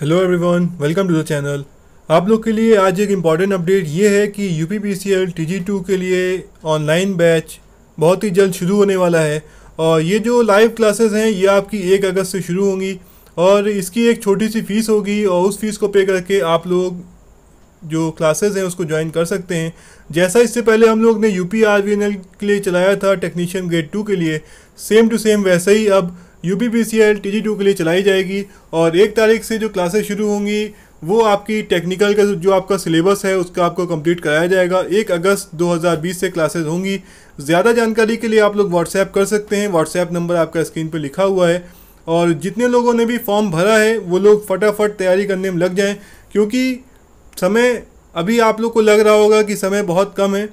hello everyone welcome to the channel आप लोग के लिए आज एक इम्पॉर्टेंट अपडेट ये है कि U P P C L T G two के लिए ऑनलाइन बैच बहुत ही जल्द शुरू होने वाला है और ये जो लाइव क्लासेस हैं ये आपकी एक अगस्त से शुरू होंगी और इसकी एक छोटी सी फ़ीस होगी और उस फीस को पे करके आप लोग जो क्लासेस हैं उसको ज्वाइन कर सकते हैं जैसा इससे पहले हम लोग ने U P R V N L के लिए चलाया था टेक्नीशियन ग्रेड टू के लिए सेम टू सेम वैसे ही अब U P P C L T G two के लिए चलाई जाएगी और एक तारीख से जो क्लासेस शुरू होंगी वो आपकी टेक्निकल का जो आपका सिलेबस है उसका आपको कंप्लीट कराया जाएगा एक अगस्त 2020 से क्लासेस होंगी ज़्यादा जानकारी के लिए आप लोग व्हाट्सएप कर सकते हैं व्हाट्सएप नंबर आपका स्क्रीन पर लिखा हुआ है और जितने लोगों ने भी फॉर्म भरा है वो लोग फटाफट तैयारी करने में लग जाएँ क्योंकि समय अभी आप लोग को लग रहा होगा कि समय बहुत कम है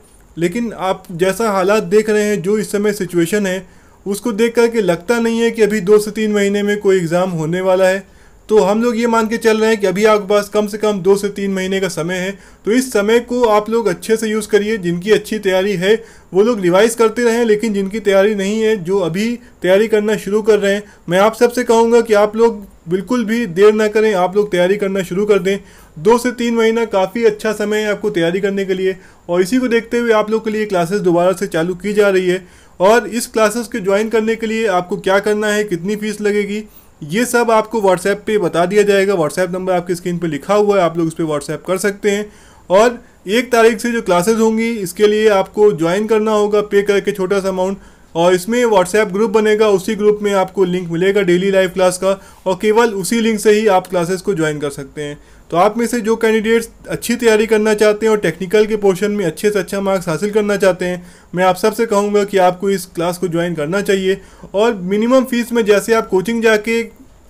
लेकिन आप जैसा हालात देख रहे हैं जो इस समय सिचुएशन है उसको देख करके लगता नहीं है कि अभी दो से तीन महीने में कोई एग्ज़ाम होने वाला है तो हम लोग ये मान के चल रहे हैं कि अभी आपके पास कम से कम दो से तीन महीने का समय है तो इस समय को आप लोग अच्छे से यूज़ करिए जिनकी अच्छी तैयारी है वो लोग रिवाइज़ करते रहें लेकिन जिनकी तैयारी नहीं है जो अभी तैयारी करना शुरू कर रहे हैं मैं आप सबसे कहूँगा कि आप लोग बिल्कुल भी देर ना करें आप लोग तैयारी करना शुरू कर दें दो से तीन महीना काफ़ी अच्छा समय है आपको तैयारी करने के लिए और इसी को देखते हुए आप लोग के लिए क्लासेस दोबारा से चालू की जा रही है और इस क्लासेस के ज्वाइन करने के लिए आपको क्या करना है कितनी फ़ीस लगेगी ये सब आपको व्हाट्सएप पे बता दिया जाएगा व्हाट्सएप नंबर आपकी स्क्रीन पे लिखा हुआ है आप लोग उस पर व्हाट्सएप कर सकते हैं और एक तारीख से जो क्लासेज होंगी इसके लिए आपको ज्वाइन करना होगा पे करके छोटा सा अमाउंट और इसमें व्हाट्सएप ग्रुप बनेगा उसी ग्रुप में आपको लिंक मिलेगा डेली लाइव क्लास का और केवल उसी लिंक से ही आप क्लासेस को ज्वाइन कर सकते हैं तो आप में से जो कैंडिडेट्स अच्छी तैयारी करना चाहते हैं और टेक्निकल के पोर्शन में अच्छे से अच्छा मार्क्स हासिल करना चाहते हैं मैं आप सबसे कहूँगा कि आपको इस क्लास को ज्वाइन करना चाहिए और मिनिमम फीस में जैसे आप कोचिंग जाके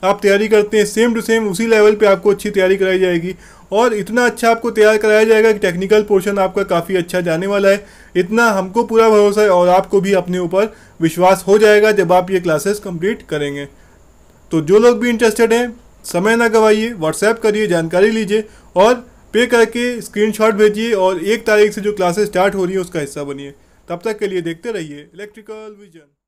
आप तैयारी करते हैं सेम टू सेम उसी लेवल पे आपको अच्छी तैयारी कराई जाएगी और इतना अच्छा आपको तैयार कराया जाएगा कि टेक्निकल पोर्शन आपका काफ़ी अच्छा जाने वाला है इतना हमको पूरा भरोसा है और आपको भी अपने ऊपर विश्वास हो जाएगा जब आप ये क्लासेस कंप्लीट करेंगे तो जो लोग भी इंटरेस्टेड हैं समय ना गवाइए व्हाट्सएप करिए जानकारी लीजिए और पे करके स्क्रीन भेजिए और एक तारीख से जो क्लासेस स्टार्ट हो रही है उसका हिस्सा बनिए तब तक के लिए देखते रहिए इलेक्ट्रिकल विजन